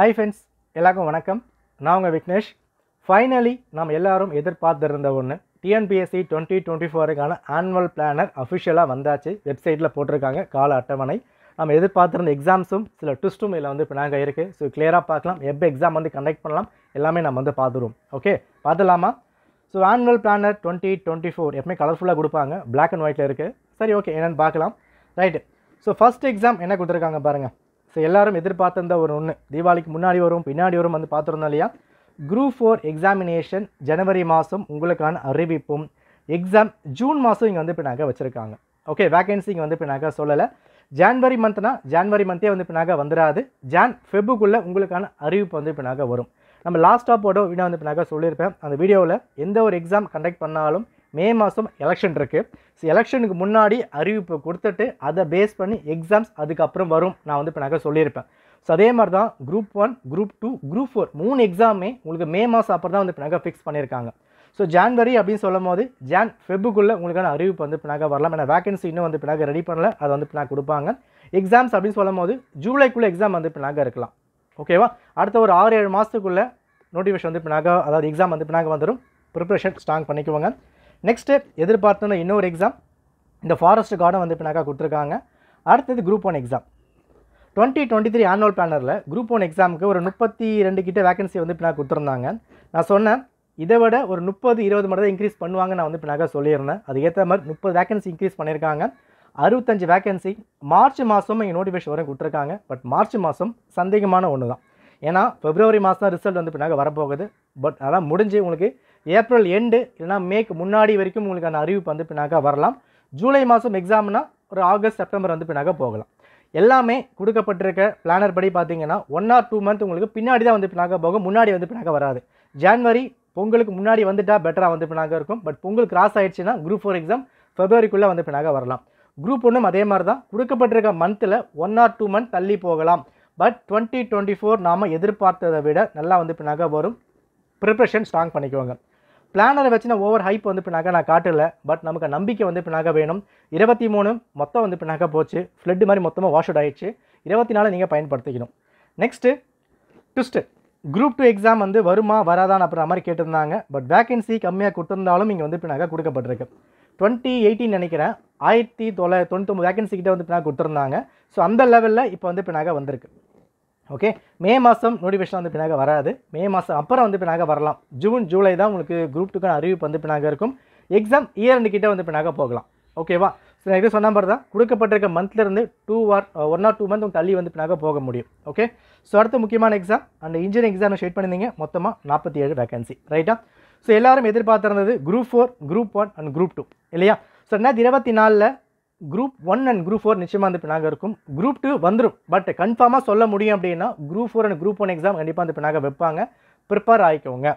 hi friends எல்லாருக்கும் வணக்கம் நான் உங்கள் விக்னேஷ் ஃபைனலி நாம் எல்லாரும் எதிர்பார்த்துருந்த ஒன்று டிஎன்பிஎஸ்சி டுவெண்ட்டி டுவெண்ட்டி ஃபோருக்கான ஆனுவல் பிளானர் அஃபிஷியலாக வந்தாச்சு வெப்சைட்டில் போட்டிருக்காங்க கால அட்டவணை நம்ம எதிர்பார்த்துருந்த எக்ஸாம்ஸும் சில டுஸ்ட்டும் இதில் வந்து இப்போ நாங்கள் இருக்குது ஸோ கிளியராக பார்க்கலாம் எப்போ எக்ஸாம் வந்து கண்டக்ட் பண்ணலாம் எல்லாமே நம்ம வந்து பார்த்துருவோம் ஓகே பார்த்துலாமா so annual planner twenty twenty four எப்பவுமே கலர்ஃபுல்லாக கொடுப்பாங்க பிளாக் அண்ட் ஒயிட்டில் இருக்குது சரி ஓகே என்னென்னு பார்க்கலாம் ரைட்டு ஸோ ஃபஸ்ட் எக்ஸாம் என்ன கொடுத்துருக்காங்க பாருங்கள் ஸோ எல்லாரும் எதிர்பார்த்திருந்த ஒரு ஒன்று தீபாவளிக்கு முன்னாடி வரும் பின்னாடி வரும் வந்து பார்த்துருந்தோம் இல்லையா குரூப் ஃபோர் எக்ஸாமினேஷன் ஜனவரி மாதம் உங்களுக்கான அறிவிப்பும் எக்ஸாம் ஜூன் மாதம் இங்கே வந்து இப்போ நாங்கள் வச்சுருக்காங்க ஓகே வேகன்சி இங்கே வந்து இப்போ நாங்கள் சொல்லலை ஜான்வரி மந்த்னா ஜான்வரி மந்த்தே வந்து இப்போ நாங்கள் வந்துடாது ஜான் ஃபெபுக்குள்ளே உங்களுக்கான அறிவிப்பு வந்து இப்போ நாங்கள் வரும் நம்ம லாஸ்ட்டாக போட வீடியோ வந்து இப்போ நாங்கள் சொல்லியிருப்பேன் அந்த வீடியோவில் எந்த ஒரு எக்ஸாம் கண்டக்ட் பண்ணாலும் மே மாதம் எலெக்ஷன் இருக்குது ஸோ எலெக்ஷனுக்கு முன்னாடி அறிவிப்பு கொடுத்துட்டு அதை பேஸ் பண்ணி எக்ஸாம்ஸ் அதுக்கப்புறம் வரும் நான் வந்து இப்போ நகை சொல்லியிருப்பேன் ஸோ அதே மாதிரி தான் group one group two group four மூணு எக்ஸாமே உங்களுக்கு மே மாதம் அப்புறம் தான் வந்து இப்போ நகை ஃபிக்ஸ் பண்ணியிருக்காங்க ஸோ ஜான்வரி அப்படின்னு சொல்லும் போது ஜான் ஃபெப்புக்குள்ளே உங்களுக்கான அறிவிப்பு வந்து நகை வரலாம் ஏன்னா வேகன்சி இன்னும் வந்து பினாக ரெடி பண்ணல அதை வந்து இப்போ கொடுப்பாங்க எக்ஸாம்ஸ் அப்படின்னு சொல்லும் போது ஜூலைக்குள்ளே எக்ஸாம் வந்து நகை இருக்கலாம் ஓகேவா அடுத்த ஒரு ஆறு ஏழு மாதத்துக்குள்ளே நோட்டிஃபிகேஷன் வந்து பினாக அதாவது எக்ஸாம் வந்து பினாக வந்துடும் ப்ரிப்ரேஷன் ஸ்ட்ராங் பண்ணிக்குவாங்க நெக்ஸ்ட்டு எதிர்பார்த்தோன்னா இன்னொரு எக்ஸாம் இந்த ஃபாரஸ்ட் கார்டன் வந்து இப்போனாக்கா கொடுத்துருக்காங்க அடுத்தது group one exam twenty twenty three annual பிளானரில் குரூப் ஒன் எக்ஸாமுக்கு ஒரு முப்பத்தி ரெண்டு கிட்ட வேகன்சி வந்து இப்போ கொடுத்துருந்தாங்க நான் சொன்னேன் இதை விட ஒரு முப்பது இருபது மட்டும் தான் இன்க்ரீஸ் பண்ணுவாங்க நான் வந்து இப்போ சொல்லியிருந்தேன் அது ஏற்ற மாதிரி முப்பது வேகன்சி இன்க்ரீஸ் பண்ணியிருக்காங்க அறுபத்தஞ்சு வேகன்சி மார்ச் மாதமும் இங்கே நோட்டிஃபிகேஷன் வரைக்கும் கொடுத்துருக்காங்க பட் மார்ச் மாதம் சந்தேகமான ஒன்று தான் ஏன்னா பிப்ரவரி மாதம் ரிசல்ட் வந்து பின்னாக வரப்போகுது பட் அதெல்லாம் முடிஞ்சு உங்களுக்கு ஏப்ரல் எண்டு இல்லைனா மேக்கு முன்னாடி வரைக்கும் உங்களுக்கான அறிவிப்பு வந்து பின்னாக்க வரலாம் ஜூலை மாதம் எக்ஸாம்னா ஒரு ஆகஸ்ட் செப்டம்பர் வந்து பின்னாக்க போகலாம் எல்லாமே கொடுக்கப்பட்டிருக்க பிளானர் படி பார்த்தீங்கன்னா ஒன் ஆர் டூ மந்த் உங்களுக்கு பின்னாடி தான் வந்து பின்னாக போகும் முன்னாடி வந்து பின்னாக்க வராது ஜான்வரி பொங்கலுக்கு முன்னாடி வந்துட்டால் பெட்டராக வந்து பின்னாக இருக்கும் பட் பொங்கல் கிராஸ் ஆகிடுச்சுன்னா குரூப் ஃபோர் எக்ஸாம் ஃபெப்ரவரிக்குள்ளே வந்து பின்னாக வரலாம் குரூப் ஒன்றும் அதே மாதிரி தான் கொடுக்கப்பட்டிருக்க மந்தில் ஒன் ஆர் டூ மந்த் தள்ளி போகலாம் பட் டுவெண்ட்டி டுவெண்ட்டி ஃபோர் நாம் எதிர்பார்த்ததை விட நல்லா வந்து பின்னாக வரும் ப்ரிப்ரேஷன் ஸ்ட்ராங் பண்ணிக்குவாங்க பிளானரை வச்சு நான் ஓவர் ஹைப் வந்து பின்னாக்க நான் காட்டலை பட் நமக்கு நம்பிக்கை வந்து பின்னாக்க வேணும் இருபத்தி மூணு மொத்தம் வந்து பின்னாக்க போச்சு ஃப்ளட்டு மாதிரி மொத்தமாக வாஷ் அவுட் ஆயிடுச்சு இருபத்தி நாலு நீங்கள் பயன்படுத்திக்கணும் next twist group two exam வந்து வருமா வராதான்னு அப்புறம் மாதிரி கேட்டிருந்தாங்க பட் வேகன்சி கம்மியாக கொடுத்துருந்தாலும் இங்கே வந்து பின்னாக்க கொடுக்கப்பட்டிருக்கு டுவெண்ட்டி எயிட்டின் நினைக்கிறேன் ஆயிரத்தி தொள்ளாயிரத்தி தொண்ணூத்தொம்பது வேகன்சி கிட்டே வந்து பின்னாக கொடுத்துருந்தாங்க ஸோ அந்த லெவலில் இப்போ வந்து பின்னாக வந்திருக்கு ஓகே மே மாதம் நோட்டிஃபிகேஷன் வந்து பின்னாக வராது மே மாதம் அப்புறம் வந்து பின்னாக வரலாம் ஜூன் ஜூலை தான் உங்களுக்கு குரூப் டூக்கான அறிவிப்பு வந்து பின்னாக இருக்கும் எக்ஸாம் இயர் கிட்டே வந்து பின்னாக போகலாம் ஓகேவா ஸோ நான் சொன்ன மாதிரி தான் கொடுக்கப்பட்டிருக்க மந்த்லேருந்து two or one or two month உங்களுக்கு தள்ளி வந்து பின்னாக போக முடியும் ஓகே ஸோ அடுத்த முக்கியமான எக்ஸாம் அந்த இன்ஜினியரிங் எக்ஸாம் ஷேட் பண்ணியிருந்தீங்க மொத்தமாக நாற்பத்தி ஏழு வேகன்சி ரைட்டா ஸோ எல்லாரும் எதிர்பார்த்துருந்தது group four group one and group two இல்லையா ஸோ ரெண்டாயிரத்தி இருபத்தி நாலில் group one and group four நிச்சயமாக வந்து பின்னாக இருக்கும் குரூப் டூ வந்துடும் பட் கன்ஃபார்மாக சொல்ல முடியும் அப்படின்னா group four and group one exam கண்டிப்பாக வந்து பின்னாக வைப்பாங்க ப்ரிப்பேர் ஆகிக்கோங்க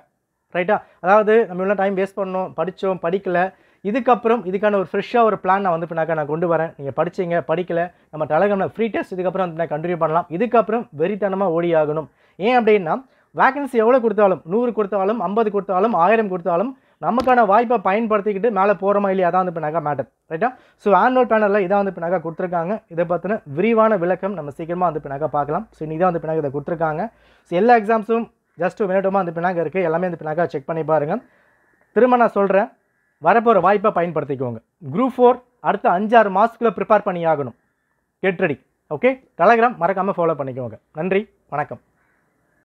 ரைட்டா அதாவது நம்ம இவ்வளோ டைம் வேஸ்ட் பண்ணோம் படித்தோம் படிக்கலை இதுக்கப்புறம் இதுக்கான ஒரு ஃப்ரெஷ்ஷாக ஒரு பிளான் நான் வந்து பின்னாக்க நான் கொண்டு வரேன் நீங்கள் படிச்சிங்க படிக்கலை நம்ம டெலகிராமில் ஃப்ரீ டெஸ்ட் இதுக்கப்புறம் வந்து நான் கண்டினியூ பண்ணலாம் இதுக்கப்புறம் வெறித்தனமாக ஓடி ஆகணும் ஏன் அப்படின்னா வேகன்சி எவ்வளோ கொடுத்தாலும் நூறு கொடுத்தாலும் ஐம்பது கொடுத்தாலும் ஆயிரம் கொடுத்தாலும் நமக்கான வாய்ப்பை பயன்படுத்திக்கிட்டு மேலே போகிறோமா இல்லையா அதான் வந்து பின்னாக்கா மேட்டர் ரைட்டா ஸோ ஆண்ட்ரோல் பேனலில் இதான் வந்து நகை கொடுத்துருக்காங்க இதை பற்றின விரிவான விளக்கம் நம்ம சீக்கிரமாக வந்து பின்னாக்கா பார்க்கலாம் ஸோ இனி தான் வந்து பின்னாக்கா இதை கொடுத்துருக்காங்க ஸோ எல்லா எக்ஸாம்ஸும் ஜஸ்ட் வினோட்டமாக வந்து பின்னாக்கா இருக்குது எல்லாமே வந்து பின்னாக்கா செக் பண்ணி பாருங்கள் திரும்ப நான் சொல்கிறேன் வரப்போகிற வாய்ப்பை பயன்படுத்திக்கோங்க குரூப் ஃபோர் அடுத்த அஞ்சாறு மாதத்துக்குள்ளே ப்ரிப்பேர் பண்ணி ஆகணும் கெட் ரெடி ஓகே டெலகிராம் மறக்காமல் ஃபாலோ பண்ணிக்கோங்க நன்றி வணக்கம்